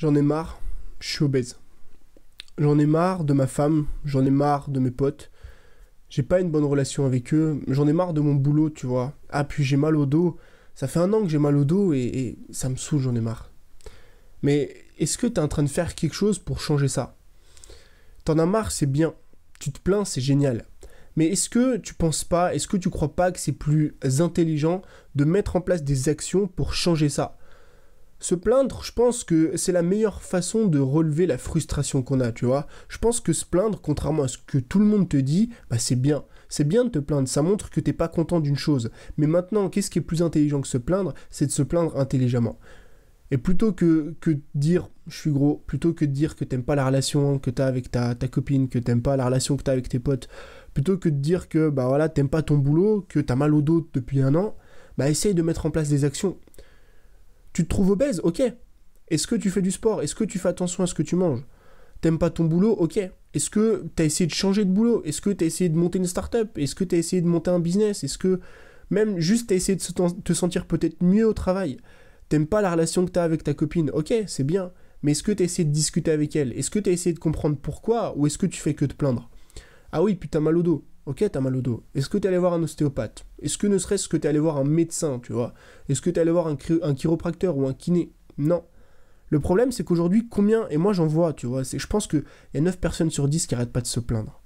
J'en ai marre, je suis obèse. J'en ai marre de ma femme, j'en ai marre de mes potes. J'ai pas une bonne relation avec eux, j'en ai marre de mon boulot, tu vois. Ah, puis j'ai mal au dos. Ça fait un an que j'ai mal au dos et, ça me saoule, j'en ai marre. Mais est-ce que t'es en train de faire quelque chose pour changer ça T'en as marre, c'est bien. Tu te plains, c'est génial. Mais est-ce que tu penses pas, est-ce que tu crois pas que c'est plus intelligent de mettre en place des actions pour changer ça se plaindre, je pense que c'est la meilleure façon de relever la frustration qu'on a, tu vois. Je pense que se plaindre, contrairement à ce que tout le monde te dit, bah c'est bien. C'est bien de te plaindre, ça montre que t'es pas content d'une chose. Mais maintenant, qu'est-ce qui est plus intelligent que se plaindre C'est de se plaindre intelligemment. Et plutôt que, que dire je suis gros, plutôt que de dire que t'aimes pas la relation que t'as avec ta, ta copine, que t'aimes pas la relation que t'as avec tes potes, plutôt que de dire que bah voilà, t'aimes pas ton boulot, que t'as mal au dos depuis un an, bah essaye de mettre en place des actions. Tu te trouves obèse, ok. Est-ce que tu fais du sport Est-ce que tu fais attention à ce que tu manges T'aimes pas ton boulot, ok. Est-ce que t'as essayé de changer de boulot Est-ce que t'as essayé de monter une start-up Est-ce que t'as essayé de monter un business Est-ce que même juste t'as essayé de te sentir peut-être mieux au travail T'aimes pas la relation que t'as avec ta copine, ok, c'est bien. Mais est-ce que t'as essayé de discuter avec elle Est-ce que t'as essayé de comprendre pourquoi Ou est-ce que tu fais que te plaindre Ah oui, putain, mal au dos. Ok, t'as mal au dos. Est-ce que t'es allé voir un ostéopathe Est-ce que ne serait-ce que t'es allé voir un médecin, tu vois Est-ce que t'es allé voir un, un chiropracteur ou un kiné Non. Le problème, c'est qu'aujourd'hui, combien, et moi j'en vois, tu vois, je pense qu'il y a 9 personnes sur 10 qui arrêtent pas de se plaindre.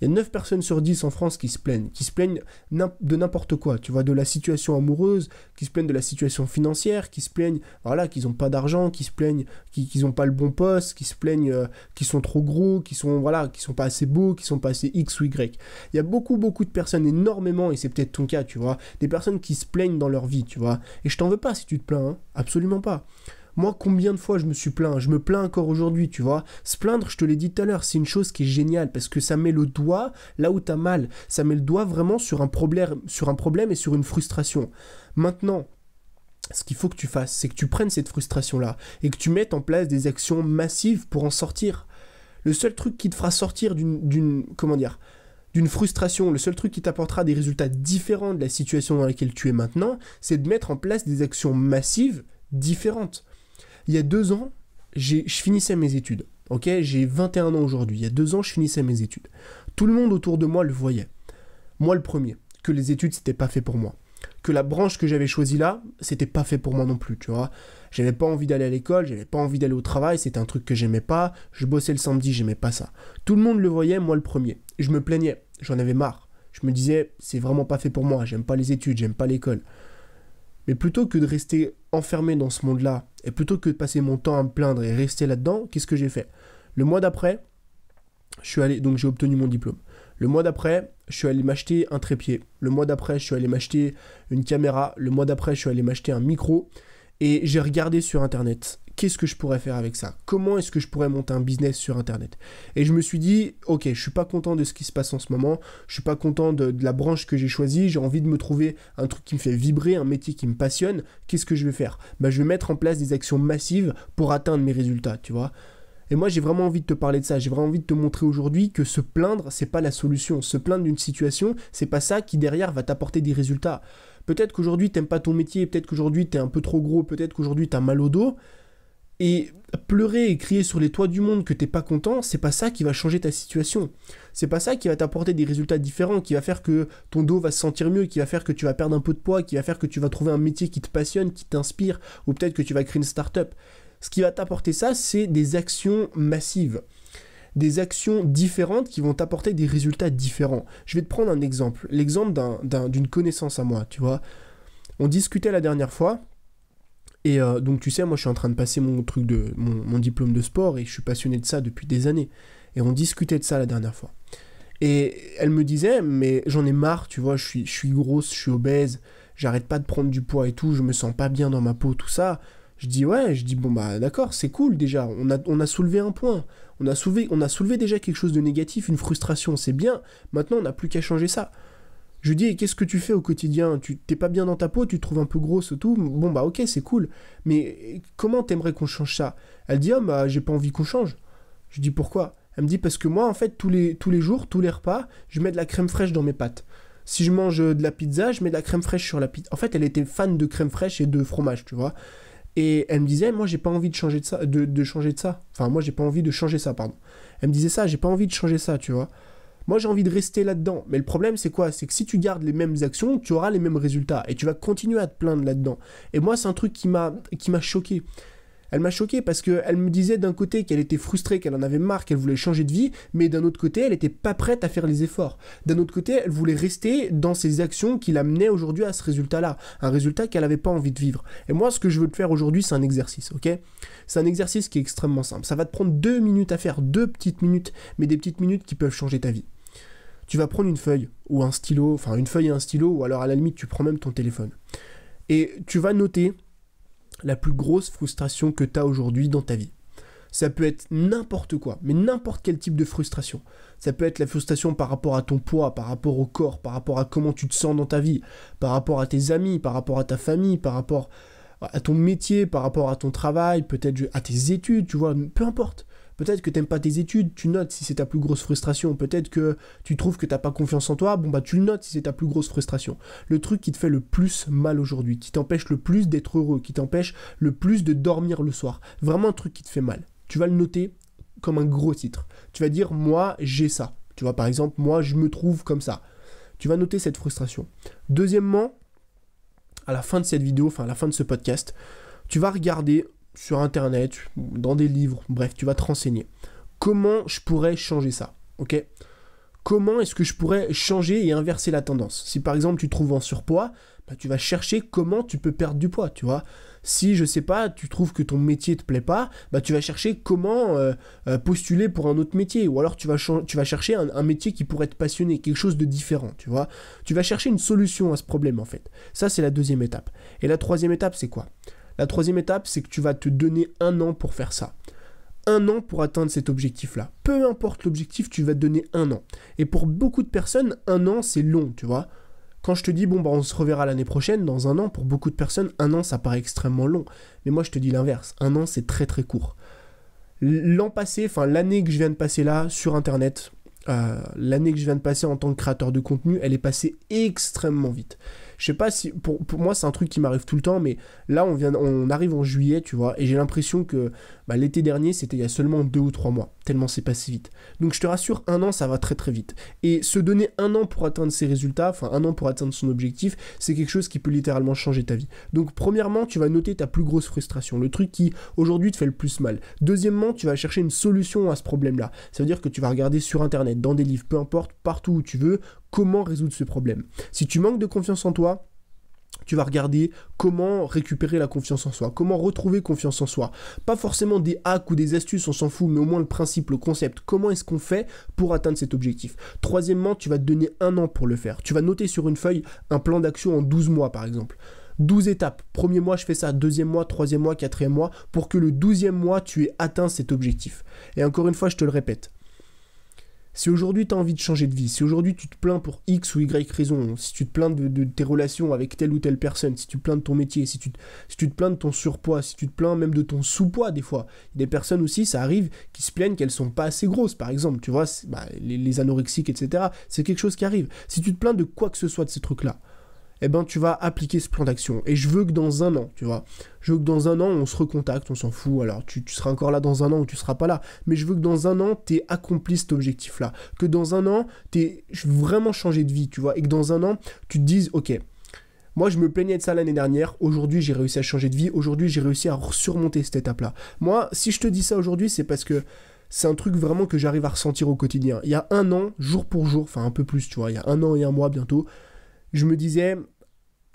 Il y a 9 personnes sur 10 en France qui se plaignent, qui se plaignent de n'importe quoi, tu vois, de la situation amoureuse, qui se plaignent de la situation financière, qui se plaignent, voilà, qu'ils n'ont pas d'argent, qui se plaignent qu'ils n'ont pas le bon poste, qui se plaignent euh, qui qu'ils sont trop gros, qui sont, voilà, qui sont pas assez beaux, qui sont pas assez X ou Y. Il y a beaucoup, beaucoup de personnes, énormément, et c'est peut-être ton cas, tu vois, des personnes qui se plaignent dans leur vie, tu vois. Et je t'en veux pas si tu te plains, hein. absolument pas. Moi, combien de fois je me suis plaint Je me plains encore aujourd'hui, tu vois. Se plaindre, je te l'ai dit tout à l'heure, c'est une chose qui est géniale parce que ça met le doigt là où t'as mal. Ça met le doigt vraiment sur un problème, sur un problème et sur une frustration. Maintenant, ce qu'il faut que tu fasses, c'est que tu prennes cette frustration-là et que tu mettes en place des actions massives pour en sortir. Le seul truc qui te fera sortir d'une, comment dire, d'une frustration, le seul truc qui t'apportera des résultats différents de la situation dans laquelle tu es maintenant, c'est de mettre en place des actions massives différentes il y a deux ans, je finissais mes études. Ok, j'ai 21 ans aujourd'hui. Il y a deux ans, je finissais mes études. Tout le monde autour de moi le voyait. Moi le premier, que les études, c'était pas fait pour moi. Que la branche que j'avais choisie là, c'était pas fait pour moi non plus, tu vois. J'avais pas envie d'aller à l'école, j'avais pas envie d'aller au travail, c'était un truc que j'aimais pas. Je bossais le samedi, j'aimais pas ça. Tout le monde le voyait, moi le premier. Je me plaignais, j'en avais marre. Je me disais, c'est vraiment pas fait pour moi, j'aime pas les études, j'aime pas l'école. Mais plutôt que de rester enfermé dans ce monde-là, et plutôt que de passer mon temps à me plaindre et rester là-dedans, qu'est-ce que j'ai fait Le mois d'après, je suis allé, donc j'ai obtenu mon diplôme. Le mois d'après, je suis allé m'acheter un trépied. Le mois d'après, je suis allé m'acheter une caméra. Le mois d'après, je suis allé m'acheter un micro. Et j'ai regardé sur Internet qu'est-ce que je pourrais faire avec ça Comment est-ce que je pourrais monter un business sur Internet Et je me suis dit, ok, je suis pas content de ce qui se passe en ce moment, je suis pas content de, la branche que j'ai choisie, j'ai envie de me trouver un truc qui me fait vibrer, un métier qui me passionne, qu'est-ce que je vais faire Bah je vais mettre en place des actions massives pour atteindre mes résultats, tu vois. Et moi, j'ai vraiment envie de te parler de ça. J'ai vraiment envie de te montrer aujourd'hui que se plaindre, c'est pas la solution. Se plaindre d'une situation, c'est pas ça qui derrière va t'apporter des résultats. Peut-être qu'aujourd'hui, tu t'aimes pas ton métier, peut-être qu'aujourd'hui, t'es un peu trop gros, peut-être qu'aujourd'hui, t'as mal au dos. Et pleurer et crier sur les toits du monde que t'es pas content, c'est pas ça qui va changer ta situation. C'est pas ça qui va t'apporter des résultats différents, qui va faire que ton dos va se sentir mieux, qui va faire que tu vas perdre un peu de poids, qui va faire que tu vas trouver un métier qui te passionne, qui t'inspire, ou peut-être que tu vas créer une start-up. Ce qui va t'apporter ça, c'est des actions massives des actions différentes qui vont t'apporter des résultats différents. Je vais te prendre un exemple, l'exemple d'une connaissance à moi, tu vois. On discutait la dernière fois et euh, donc tu sais, moi je suis en train de passer mon truc de mon, diplôme de sport et je suis passionné de ça depuis des années. Et on discutait de ça la dernière fois. Et elle me disait, mais j'en ai marre, tu vois, je suis, grosse, je suis obèse, j'arrête pas de prendre du poids et tout, je me sens pas bien dans ma peau, tout ça. Je dis ouais, je dis bon bah d'accord, c'est cool déjà, on a, on a soulevé un point, on a soulevé, on a soulevé déjà quelque chose de négatif, une frustration, c'est bien, maintenant on n'a plus qu'à changer ça. Je lui dis, qu'est-ce que tu fais au quotidien Tu t'es pas bien dans ta peau, tu te trouves un peu grosse et tout. Bon, bah ok, c'est cool. Mais comment t'aimerais qu'on change ça Elle dit, oh, bah j'ai pas envie qu'on change. Je lui dis, pourquoi Elle me dit, parce que moi, en fait, tous les, tous les jours, tous les repas, je mets de la crème fraîche dans mes pâtes. Si je mange euh, de la pizza, je mets de la crème fraîche sur la pizza. En fait, elle était fan de crème fraîche et de fromage, tu vois. Et elle me disait, moi j'ai pas envie de changer de ça, de, de changer de ça. Enfin, moi j'ai pas envie de changer ça, pardon. Elle me disait ça, j'ai pas envie de changer ça, tu vois. Moi, j'ai envie de rester là-dedans. Mais le problème, c'est quoi C'est que si tu gardes les mêmes actions, tu auras les mêmes résultats. Et tu vas continuer à te plaindre là-dedans. Et moi, c'est un truc qui m'a choqué. Elle m'a choqué parce qu'elle me disait d'un côté qu'elle était frustrée, qu'elle en avait marre, qu'elle voulait changer de vie, mais d'un autre côté, elle n'était pas prête à faire les efforts. D'un autre côté, elle voulait rester dans ses actions qui l'amenaient aujourd'hui à ce résultat-là, un résultat qu'elle n'avait pas envie de vivre. Et moi, ce que je veux te faire aujourd'hui, c'est un exercice, ok C'est un exercice qui est extrêmement simple. Ça va te prendre deux minutes à faire, deux petites minutes, mais des petites minutes qui peuvent changer ta vie tu vas prendre une feuille ou un stylo, enfin une feuille et un stylo, ou alors à la limite tu prends même ton téléphone. Et tu vas noter la plus grosse frustration que tu as aujourd'hui dans ta vie. Ça peut être n'importe quoi, mais n'importe quel type de frustration. Ça peut être la frustration par rapport à ton poids, par rapport au corps, par rapport à comment tu te sens dans ta vie, par rapport à tes amis, par rapport à ta famille, par rapport à ton métier, par rapport à ton travail, peut-être à tes études, tu vois, peu importe. Peut-être que tu t'aimes pas tes études, tu notes si c'est ta plus grosse frustration. Peut-être que tu trouves que tu n'as pas confiance en toi, bon bah tu le notes si c'est ta plus grosse frustration. Le truc qui te fait le plus mal aujourd'hui, qui t'empêche le plus d'être heureux, qui t'empêche le plus de dormir le soir. Vraiment un truc qui te fait mal. Tu vas le noter comme un gros titre. Tu vas dire moi j'ai ça. Tu vois par exemple moi je me trouve comme ça. Tu vas noter cette frustration. Deuxièmement, à la fin de cette vidéo, enfin à la fin de ce podcast, tu vas regarder sur Internet, dans des livres, bref, tu vas te renseigner. Comment je pourrais changer ça Ok Comment est-ce que je pourrais changer et inverser la tendance Si par exemple tu te trouves en surpoids, bah, tu vas chercher comment tu peux perdre du poids, tu vois. Si, je sais pas, tu trouves que ton métier te plaît pas, bah, tu vas chercher comment euh, euh, postuler pour un autre métier. Ou alors tu vas, tu vas chercher un, un, métier qui pourrait te passionner, quelque chose de différent, tu vois. Tu vas chercher une solution à ce problème, en fait. Ça, c'est la deuxième étape. Et la troisième étape, c'est quoi la troisième étape, c'est que tu vas te donner un an pour faire ça. Un an pour atteindre cet objectif-là. Peu importe l'objectif, tu vas te donner un an. Et pour beaucoup de personnes, un an, c'est long, tu vois. Quand je te dis, bon, bah, on se reverra l'année prochaine, dans un an, pour beaucoup de personnes, un an, ça paraît extrêmement long. Mais moi, je te dis l'inverse. Un an, c'est très très court. L'an passé, enfin, l'année que je viens de passer là, sur Internet, euh, l'année que je viens de passer en tant que créateur de contenu, elle est passée extrêmement vite je sais pas si pour, moi c'est un truc qui m'arrive tout le temps, mais là on vient, on arrive en juillet, tu vois, et j'ai l'impression que bah, l'été dernier c'était il y a seulement deux ou trois mois, tellement c'est passé si vite. Donc je te rassure, un an ça va très très vite. Et se donner un an pour atteindre ses résultats, enfin un an pour atteindre son objectif, c'est quelque chose qui peut littéralement changer ta vie. Donc premièrement, tu vas noter ta plus grosse frustration, le truc qui aujourd'hui te fait le plus mal. Deuxièmement, tu vas chercher une solution à ce problème-là. Ça veut dire que tu vas regarder sur internet, dans des livres, peu importe, partout où tu veux, comment résoudre ce problème. Si tu manques de confiance en toi, tu vas regarder comment récupérer la confiance en soi, comment retrouver confiance en soi. Pas forcément des hacks ou des astuces, on s'en fout, mais au moins le principe, le concept. Comment est-ce qu'on fait pour atteindre cet objectif Troisièmement, tu vas te donner un an pour le faire. Tu vas noter sur une feuille un plan d'action en 12 mois, par exemple. 12 étapes. Premier mois, je fais ça. Deuxième mois, troisième mois, quatrième mois, pour que le douzième mois, tu aies atteint cet objectif. Et encore une fois, je te le répète, si aujourd'hui tu as envie de changer de vie, si aujourd'hui tu te plains pour X ou Y raison, si tu te plains de, tes relations avec telle ou telle personne, si tu te plains de ton métier, si tu, te plains de ton surpoids, si tu te plains même de ton sous-poids des fois, des personnes aussi, ça arrive, qui se plaignent qu'elles sont pas assez grosses par exemple, tu vois, bah, les anorexiques, etc. C'est quelque chose qui arrive. Si tu te plains de quoi que ce soit de ces trucs-là, eh ben tu vas appliquer ce plan d'action. Et je veux que dans un an, tu vois, je veux que dans un an, on se recontacte, on s'en fout, alors tu, seras encore là dans un an ou tu seras pas là, mais je veux que dans un an, tu aies accompli cet objectif-là, que dans un an, tu aies vraiment changé de vie, tu vois, et que dans un an, tu te dises, ok, moi, je me plaignais de ça l'année dernière. Aujourd'hui, j'ai réussi à changer de vie. Aujourd'hui, j'ai réussi à surmonter cette étape-là. Moi, si je te dis ça aujourd'hui, c'est parce que c'est un truc vraiment que j'arrive à ressentir au quotidien. Il y a un an, jour pour jour, enfin un peu plus, tu vois, il y a un an et un mois bientôt, je me disais,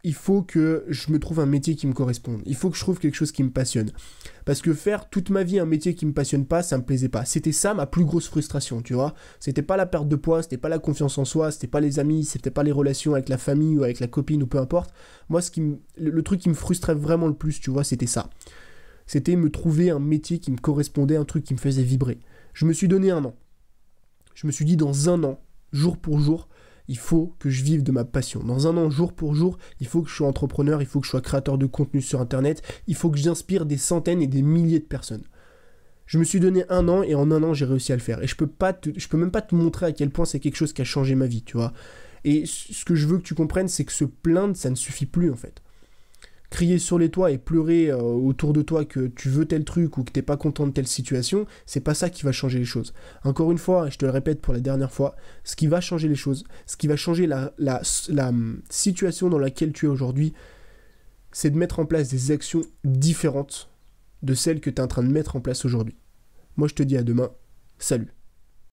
il faut que je me trouve un métier qui me corresponde. Il faut que je trouve quelque chose qui me passionne. Parce que faire toute ma vie un métier qui me passionne pas, ça me plaisait pas. C'était ça ma plus grosse frustration, tu vois. C'était pas la perte de poids, c'était pas la confiance en soi, c'était pas les amis, c'était pas les relations avec la famille ou avec la copine ou peu importe. Moi, ce qui le truc qui me frustrait vraiment le plus, tu vois, c'était ça. C'était me trouver un métier qui me correspondait, un truc qui me faisait vibrer. Je me suis donné un an. Je me suis dit dans un an, jour pour jour, il faut que je vive de ma passion. Dans un an, jour pour jour, il faut que je sois entrepreneur, il faut que je sois créateur de contenu sur Internet, il faut que j'inspire des centaines et des milliers de personnes. Je me suis donné un an et en un an, j'ai réussi à le faire. Et je peux pas, je peux même pas te montrer à quel point c'est quelque chose qui a changé ma vie, tu vois. Et ce que je veux que tu comprennes, c'est que se plaindre, ça ne suffit plus en fait crier sur les toits et pleurer euh, autour de toi que tu veux tel truc ou que t'es pas content de telle situation, c'est pas ça qui va changer les choses. Encore une fois, et je te le répète pour la dernière fois, ce qui va changer les choses, ce qui va changer la, la, la hum, situation dans laquelle tu es aujourd'hui, c'est de mettre en place des actions différentes de celles que tu es en train de mettre en place aujourd'hui. Moi je te dis à demain, salut